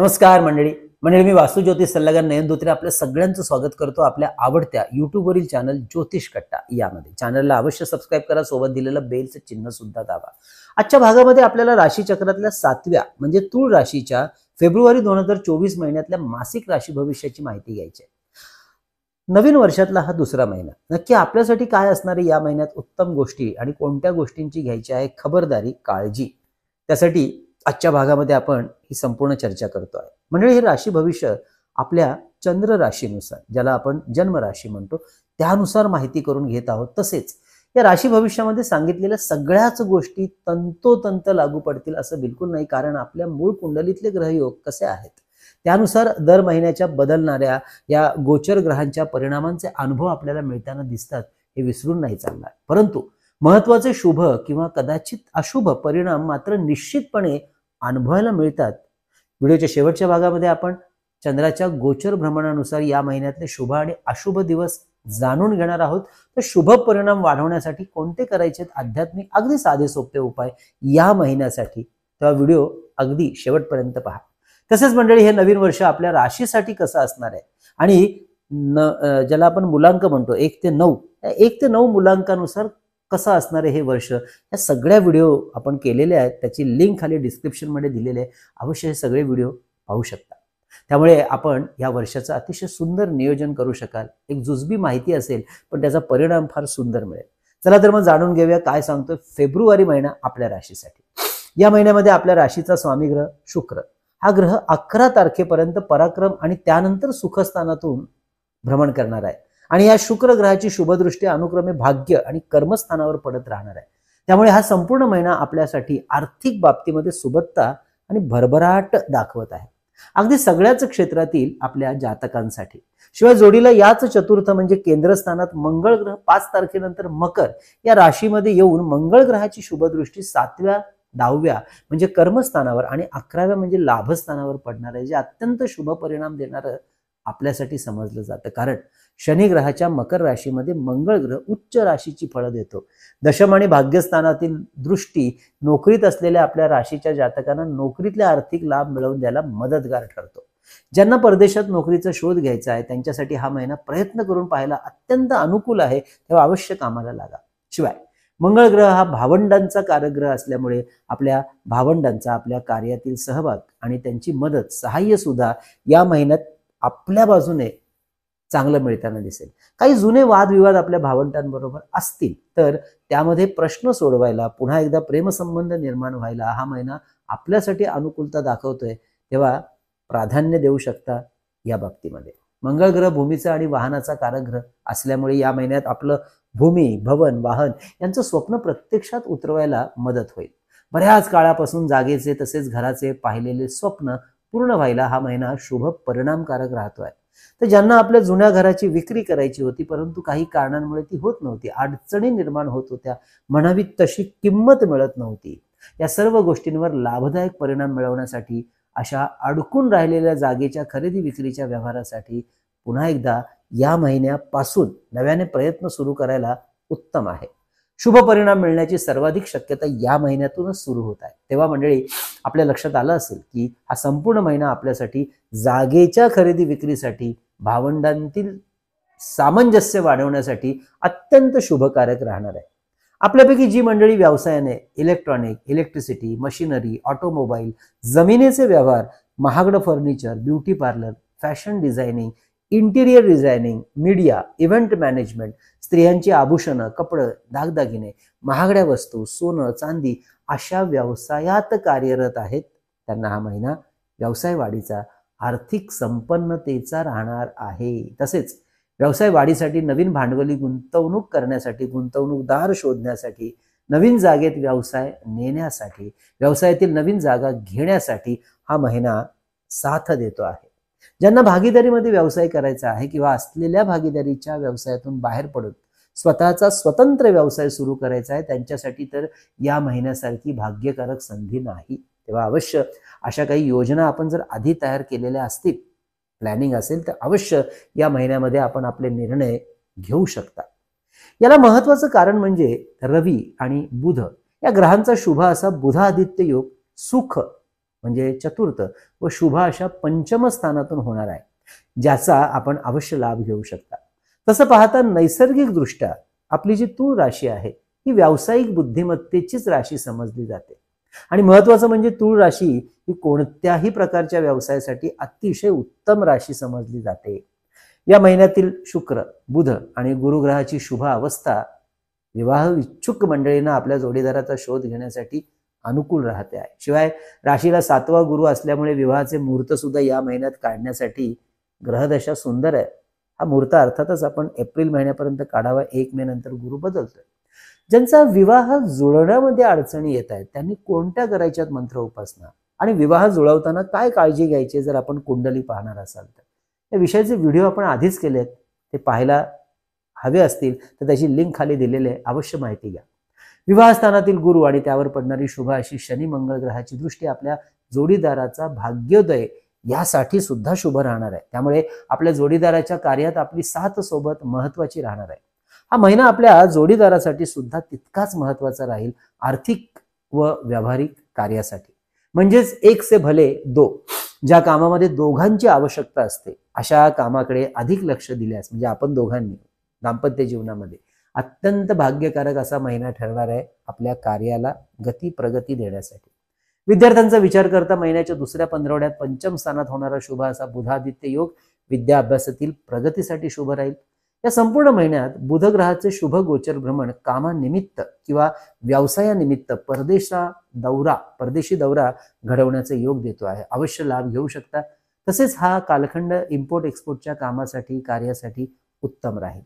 नमस्कार मंडळी मंडळी मी वास्तू ज्योतिष सल्लागार नयन धोत्रे आपल्या सगळ्यांचं स्वागत करतो आपल्या आवडत्या युट्यूबवरील चॅनल ज्योतिष कट्टा यामध्ये चॅनलला अवश्य सबस्क्राईब करा सोबत दिलेलं बेलचं चिन्ह सुद्धा दाबा आजच्या भागामध्ये आपल्याला राशी चक्रातल्या सातव्या म्हणजे तूळ राशीच्या फेब्रुवारी दोन हजार चोवीस महिन्यातल्या मासिक राशी भविष्याची माहिती घ्यायची आहे नवीन वर्षातला हा दुसरा महिना नक्की आपल्यासाठी काय असणारे या महिन्यात उत्तम गोष्टी आणि कोणत्या गोष्टींची घ्यायची आहे खबरदारी काळजी त्यासाठी आजच्या भागामध्ये आपण ही संपूर्ण चर्चा करतो आहे मंडळी हे राशी भविष्य आपल्या चंद्र राशीनुसार ज्याला आपण जन्म राशी म्हणतो त्यानुसार माहिती करून घेत आहोत तसेच या राशी भविष्यामध्ये सांगितलेल्या सगळ्याच गोष्टी तंतोतंत लागू पडतील असं बिलकुल नाही कारण आपल्या मूळ कुंडलीतले ग्रहयोग कसे आहेत त्यानुसार दर महिन्याच्या बदलणाऱ्या या गोचर ग्रहांच्या परिणामांचे अनुभव आपल्याला मिळताना दिसतात हे विसरून नाही चालणार परंतु महत्वाचे शुभ किंवा कदाचित अशुभ परिणाम मात्र निश्चितपणे अनुभवायला मिळतात व्हिडिओच्या शेवटच्या भागामध्ये आपण चंद्राच्या गोचर भ्रमणानुसार या महिन्यातले शुभ आणि अशुभ दिवस जाणून घेणार आहोत तर शुभ परिणाम वाढवण्यासाठी कोणते करायचे आध्यात्मिक अगदी साधे सोपे उपाय या महिन्यासाठी तेव्हा व्हिडिओ अगदी शेवटपर्यंत पहा तसेच मंडळी हे नवीन वर्ष आपल्या राशीसाठी कसं असणार आहे आणि न ज्याला आपण मुलांक म्हणतो एक ते नऊ एक ते नऊ मुलांकानुसार कसं असणार आहे हे वर्ष या सगळ्या व्हिडिओ आपण केलेले आहेत त्याची लिंक खाली डिस्क्रिप्शनमध्ये दिलेले आहे अवश्य हे सगळे व्हिडिओ पाहू शकता त्यामुळे आपण या वर्षाचं अतिशय सुंदर नियोजन करू शकाल एक जुजबी माहिती असेल पण त्याचा परिणाम फार सुंदर मिळेल चला तर मग जाणून घेऊया काय सांगतोय फेब्रुवारी महिना आपल्या राशीसाठी या महिन्यामध्ये आपल्या राशीचा स्वामी ग्रह शुक्र हा ग्रह अकरा तारखेपर्यंत पराक्रम आणि त्यानंतर सुखस्थानातून भ्रमण करणार आहे आणि या शुक्र ग्रहाची शुभदृष्टी अनुक्रमे भाग्य आणि कर्मस्थानावर पडत राहणार आहे त्यामुळे हा संपूर्ण महिना आपल्यासाठी आर्थिक बाबतीमध्ये सुबत्ता आणि भरभराट दाखवत आहे अगदी सगळ्याच क्षेत्रातील आपल्या जातकांसाठी शिवाय जोडीला याच चतुर्थ म्हणजे केंद्रस्थानात मंगळ ग्रह पाच तारखेनंतर मकर या राशीमध्ये येऊन मंगळ ग्रहाची शुभदृष्टी सातव्या दहाव्या म्हणजे कर्मस्थानावर आणि अकराव्या म्हणजे लाभस्थानावर पडणार आहे जे अत्यंत शुभ परिणाम देणार आपल्यासाठी समजलं जातं कारण शनिग्रहाच्या मकर राशीमध्ये मंगळ ग्रह उच्च राशीची फळं देतो दशम आणि भाग्यस्थानातील दृष्टी नोकरीत असलेल्या आपल्या राशीच्या जातकांना नोकरीतले आर्थिक लाभ मिळवून द्यायला मदतगार ठरतो ज्यांना परदेशात नोकरीचा शोध घ्यायचा आहे त्यांच्यासाठी हा महिना प्रयत्न करून पाहायला अत्यंत अनुकूल आहे तेव्हा अवश्य कामाला लागा शिवाय मंगळ ग्रह हा भावंडांचा कारग्रह असल्यामुळे आपल्या भावंडांचा आपल्या कार्यातील सहभाग आणि त्यांची मदत सहाय्य सुद्धा या महिन्यात आपल्या बाजूने चांगलं मिळताना दिसेल काही जुने वादविवाद आपल्या भावंटांबरोबर असतील तर त्यामध्ये प्रश्न सोडवायला पुन्हा एकदा प्रेमसंबंध निर्माण व्हायला हा महिना आपल्यासाठी अनुकूलता दाखवतोय तेव्हा प्राधान्य देऊ शकता या बाबतीमध्ये मंगळ ग्रह भूमीचा आणि वाहनाचा कारग्रह असल्यामुळे या महिन्यात आपलं भूमी भवन वाहन यांचं स्वप्न प्रत्यक्षात उतरवायला मदत होईल बऱ्याच काळापासून जागेचे तसेच घराचे पाहिलेले स्वप्न पूर्ण व्हायला हा महिना शुभ परिणामकारक राहतोय तर ज्यांना आपल्या जुन्या घराची विक्री करायची होती परंतु काही कारणांमुळे ती होत नव्हती अडचणी निर्माण होत होत्या म्हणावी तशी किंमत मिळत नव्हती या सर्व गोष्टींवर लाभदायक परिणाम मिळवण्यासाठी अशा अडकून राहिलेल्या जागेच्या खरेदी विक्रीच्या व्यवहारासाठी पुन्हा एकदा या महिन्यापासून नव्याने प्रयत्न सुरू करायला उत्तम आहे शुभ परिणाम मिळण्याची सर्वाधिक शक्यता या महिन्यातूनच सुरू होत आहे तेव्हा मंडळी आपल्या लक्षात आलं असेल की हा संपूर्ण महिना आपल्यासाठी जागेच्या खरेदी विक्रीसाठी भावंडांतील सामंजस्य वाढवण्यासाठी अत्यंत शुभकारक राहणार आहे आपल्यापैकी जी मंडळी व्यवसायाने इलेक्ट्रॉनिक इलेक्ट्रिसिटी मशिनरी ऑटोमोबाईल जमिनीचे व्यवहार महागड furniture beauty parlour fashion designing interior designing media event management स्त्रियांची आभूषणं कपडं दागदागिने महागड्या वस्तू सोनं चांदी अशा व्यवसायात कार्यरत आहेत त्यांना हा महिना व्यवसाय वाढीचा आर्थिक संपन्नतेचा राहणार आहे तसेच व्यवसाय वाढीसाठी नवीन भांडवली गुंतवणूक करण्यासाठी गुंतवणूकदार शोधण्यासाठी नवीन जागेत व्यवसाय नेण्यासाठी व्यवसायातील नवीन जागा घेण्यासाठी हा महिना साथ देतो आहे ज्यांना भागीदारीमध्ये व्यवसाय करायचा आहे किंवा असलेल्या भागीदारीच्या व्यवसायातून बाहेर पडून स्वतःचा स्वतंत्र व्यवसाय सुरू करायचा आहे त्यांच्यासाठी तर या महिन्यासारखी भाग्यकारक संधी नाही तेव्हा अवश्य अशा काही योजना आपण जर आधी तयार केलेल्या असतील प्लॅनिंग असेल तर अवश्य या महिन्यामध्ये आपण आपले निर्णय घेऊ शकता याला महत्वाचं कारण म्हणजे रवी आणि बुध या ग्रहांचा शुभ असा बुधादित्य योग सुख म्हणजे चतुर्थ व शुभ अशा पंचम स्थानातून होणार आहे ज्याचा आपण अवश्य लाभ घेऊ शकता तसं पाहता नैसर्गिकदृष्ट्या आपली जी तूळ राशी आहे ही व्यावसायिक बुद्धिमत्तेचीच राशी समजली जाते आणि महत्वाचं म्हणजे तूळ राशी ही कोणत्याही प्रकारच्या व्यवसायासाठी अतिशय उत्तम राशी समजली जाते या महिन्यातील शुक्र बुध आणि गुरुग्रहाची शुभ अवस्था विवाह इच्छुक मंडळींना आपल्या जोडीदाराचा शोध घेण्यासाठी अनुकूल राहते आहे शिवाय राशीला सातवा गुरु असल्यामुळे विवाहाचे मुहूर्त सुद्धा या महिन्यात काढण्यासाठी ग्रहदशा सुंदर आहे हा मुहूर्त अर्थातच आपण एप्रिल महिन्यापर्यंत काढावा एक मे नंतर गुरु बदलतोय ज्यांचा विवाह जुळण्यामध्ये अडचणी येत आहेत त्यांनी कोणत्या करायच्यात मंत्र उपासना आणि विवाह जुळवताना काय काळजी घ्यायची जर आपण कुंडली पाहणार असाल तर या विषयाचे व्हिडिओ आपण आधीच केले आहेत ते पाहायला हवे असतील तर त्याची लिंक खाली दिलेली आहे अवश्य माहिती घ्या विवाहस्थानातील गुरु आणि त्यावर पडणारी शुभ अशी शनी मंगळ ग्रहाची दृष्टी आपल्या जोडीदाराचा भाग्योदय यासाठी सुद्धा शुभ राहणार आहे त्यामुळे आपल्या जोडीदाराच्या कार्यात आपली साथ सोबत महत्वाची राहणार आहे हा महिना आपल्या जोडीदारासाठी सुद्धा तितकाच महत्वाचा राहील आर्थिक व व्यावहारिक कार्यासाठी म्हणजेच एक से भले दो ज्या कामामध्ये दोघांची आवश्यकता असते अशा कामाकडे अधिक लक्ष दिल्यास म्हणजे आपण दोघांनी दाम्पत्य जीवनामध्ये अत्यंत भाग्यकारक असा महिना ठरणार आहे आपल्या कार्याला गती प्रगती देण्यासाठी विद्यार्थ्यांचा विचार करता महिन्याच्या दुसऱ्या पंधरवड्यात पंचम स्थानात होणारा शुभ असा बुधादित्य योग विद्या अभ्यासातील प्रगतीसाठी शुभ राहील या संपूर्ण महिन्यात बुध ग्रहाचे शुभ गोचर भ्रमण कामानिमित्त किंवा व्यवसायानिमित्त परदेशा दौरा परदेशी दौरा घडवण्याचे योग देतो आहे अवश्य लाभ घेऊ शकता तसेच हा कालखंड इम्पोर्ट एक्सपोर्टच्या कामासाठी कार्यासाठी उत्तम राहील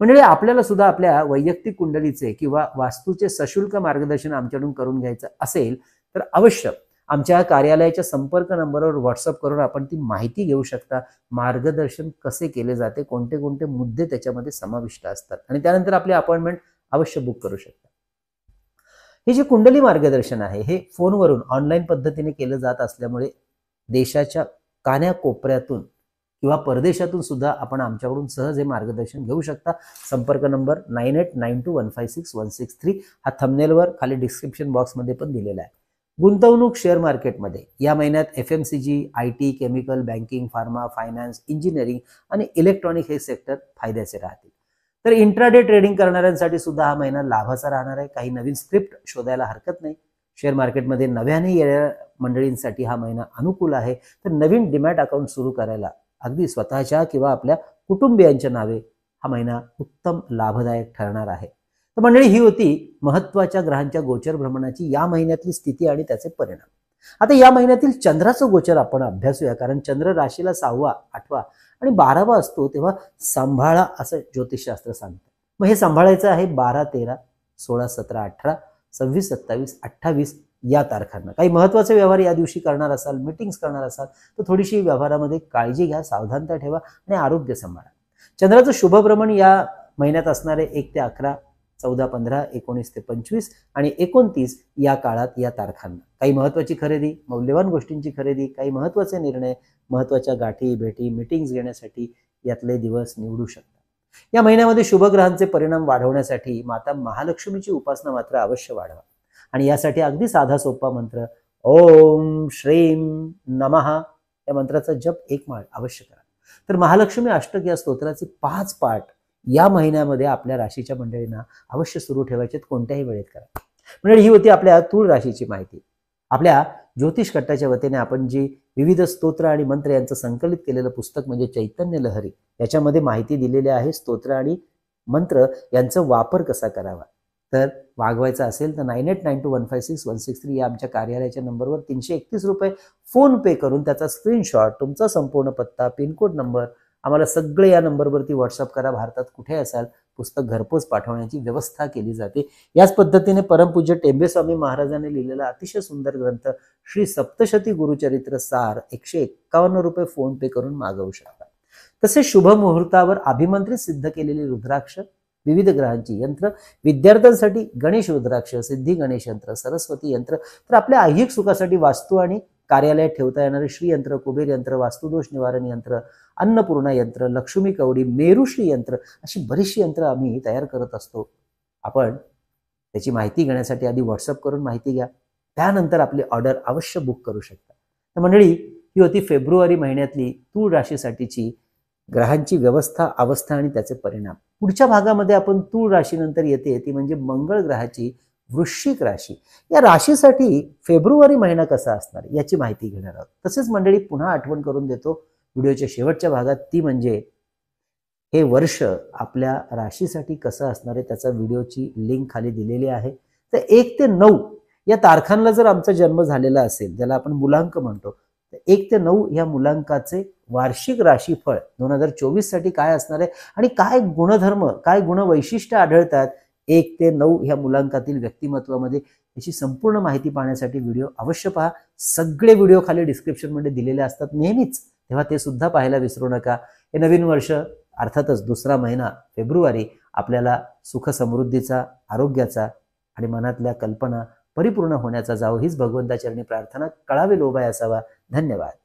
म्हणजे आपल्याला सुद्धा आपल्या वैयक्तिक कुंडलीचे किंवा वास्तूचे सशुल्क मार्गदर्शन आमच्याकडून करून घ्यायचं असेल तर अवश्य आमच्या कार्यालयाच्या संपर्क नंबरवर व्हॉट्सअप करून आपण ती माहिती घेऊ शकता मार्गदर्शन कसे केले जाते कोणते कोणते मुद्दे त्याच्यामध्ये समाविष्ट असतात आणि त्यानंतर आपली अपॉइंटमेंट अवश्य बुक करू शकता हे जे कुंडली मार्गदर्शन आहे हे फोनवरून ऑनलाईन पद्धतीने केलं जात असल्यामुळे देशाच्या कान्या कोपऱ्यातून किंवा परदेशातून सुद्धा आपण आमच्याकडून सहज हे मार्गदर्शन घेऊ शकता संपर्क number nine eight nine two one five six one six three हा थमनेलवर खाली डिस्क्रिप्शन बॉक्समध्ये पण दिलेला आहे गुंतवणूक शेअर मार्केटमध्ये या महिन्यात F M C G I T chemical banking pharma finance engineering आणि इलेक्ट्रॉनिक हे सेक्टर फायद्याचे राहतील तर इंट्राडे ट्रेडिंग करणाऱ्यांसाठी सुद्धा हा महिना लाभाचा राहणार आहे काही नवीन स्क्रिप्ट शोधायला हरकत नाही शेअर मार्केटमध्ये नव्याने येणाऱ्या मंडळींसाठी हा महिना अनुकूल आहे तर नवीन डिमॅट अकाउंट सुरू करायला अगदी स्वतःच्या किंवा आपल्या कुटुंबियांच्या नावे हा महिना उत्तम लाभदायक ठरणार आहे तर मंडळी ही होती महत्वाच्या ग्रहांच्या गोचर भ्रमणाची या महिन्यातली स्थिती आणि त्याचे परिणाम आता या महिन्यातील चंद्राचं गोचर आपण अभ्यासूया कारण चंद्र राशीला सहावा आठवा आणि बारावा असतो तेव्हा सांभाळा असं ज्योतिषशास्त्र सांगतं मग हे सांभाळायचं आहे बारा तेरा सोळा सतरा अठरा सव्वीस सत्तावीस अठ्ठावीस या तारखांना काही महत्त्वाचे व्यवहार या दिवशी करणार असाल मिटिंग्स करणार असाल तर थोडीशी व्यवहारामध्ये काळजी घ्या सावधानता ठेवा आणि आरोग्य सांभाळा चंद्राचं शुभभ्रमण या महिन्यात असणारे एक ते अकरा चौदा पंधरा एकोणीस ते पंचवीस आणि एकोणतीस या काळात या तारखांना काही महत्त्वाची खरेदी मौल्यवान गोष्टींची खरेदी काही महत्त्वाचे निर्णय महत्वाच्या गाठी भेटी मिटिंग्स घेण्यासाठी यातले दिवस निवडू शकता या महिन्यामध्ये शुभग्रहांचे परिणाम वाढवण्यासाठी माता महालक्ष्मीची उपासना मात्र अवश्य वाढवा आणि यासाठी अगदी साधा सोपा मंत्र ओम श्रीम नमहा या मंत्राचा जप एक माळ अवश्य करा तर महालक्ष्मी अष्टक या स्तोत्राचे पाच पाठ या महिन्यामध्ये आपल्या राशीच्या मंडळींना अवश्य सुरू ठेवायचे कोणत्याही वेळेत करा म्हणजे ही होती आपल्या तूळ राशीची माहिती आपल्या ज्योतिष कट्टाच्या वतीने आपण जी विविध स्तोत्र आणि मंत्र यांचं संकलित केलेलं पुस्तक म्हणजे चैतन्य लहरी याच्यामध्ये माहिती दिलेली आहे स्तोत्र आणि मंत्र यांचा वापर कसा करावा तर मागवायचं असेल तर nine eight nine two one five six one six three या आमच्या कार्यालयाच्या नंबरवर तीनशे एकतीस रुपये फोन पे करून त्याचा स्क्रीनशॉट तुमचा संपूर्ण पत्ता पिनकोड नंबर आम्हाला सगळे या नंबरवरती व्हॉट्सअप करा भारतात कुठे असाल पुस्तक घरपोच पाठवण्याची व्यवस्था केली जाते याच पद्धतीने परमपूज्य टेंबेस्वामी महाराजांनी लिहिलेला अतिशय सुंदर ग्रंथ श्री सप्तशती गुरुचरित्र सार एकशे एक्कावन्न रुपये फोन पे करून मागवू शकता तसेच शुभ मुहूर्तावर अभिमंत्रित सिद्ध केलेली रुद्राक्ष विविध ग्रहांची यंत्र विद्यार्थ्यांसाठी गणेश रुद्राक्ष सिद्धी गणेश यंत्र सरस्वती यंत्र तर आपल्या ऐहिक सुखासाठी वास्तू आणि कार्यालयात ठेवता येणारे श्रीयंत्र कुबेर यंत्र वास्तुदोष निवारण यंत्र अन्नपूर्णा यंत्र लक्ष्मी कवडी मेरुश्री यंत्र अशी बरीचशी यंत्र आम्ही तयार करत असतो आपण त्याची माहिती घेण्यासाठी आधी व्हॉट्सअप करून माहिती घ्या त्यानंतर आपली ऑर्डर अवश्य बुक करू शकता तर मंडळी ही होती फेब्रुवारी महिन्यातली तूळ राशीसाठीची ग्रहांची व्यवस्था अवस्था आणि त्याचे परिणाम पुढच्या भागामध्ये आपण तूळ राशीनंतर येते ती म्हणजे मंगळ ग्रहाची वृश्चिक राशी या राशीसाठी फेब्रुवारी महिना कसा असणार याची माहिती घेणार आहोत तसेच मंडळी पुन्हा आठवण करून देतो व्हिडिओच्या शेवटच्या भागात ती म्हणजे हे वर्ष आपल्या राशीसाठी कसं असणार आहे त्याचा व्हिडिओची लिंक खाली दिलेली आहे तर एक ते नऊ या तारखांना जर आमचा जन्म झालेला असेल ज्याला आपण मुलांक म्हणतो तर एक ते नऊ या मुलांकाचे वार्षिक राशीफळ दोन हजार चोवीस साठी काय असणार आहे आणि काय गुणधर्म काय गुणवैशिष्ट्य आढळतात एक ते नऊ ह्या मुलांकातील व्यक्तिमत्वामध्ये याची संपूर्ण माहिती पाहण्यासाठी व्हिडिओ अवश्य पहा सगळे व्हिडिओ खाली डिस्क्रिप्शनमध्ये दिलेले असतात नेहमीच तेव्हा ते सुद्धा पाहायला विसरू नका हे नवीन वर्ष अर्थातच दुसरा महिना फेब्रुवारी आपल्याला सुख समृद्धीचा आरोग्याचा आणि मनातल्या कल्पना परिपूर्ण होण्याचा जावं हीच भगवंताचरणी प्रार्थना कळावे लोबाय असावा धन्यवाद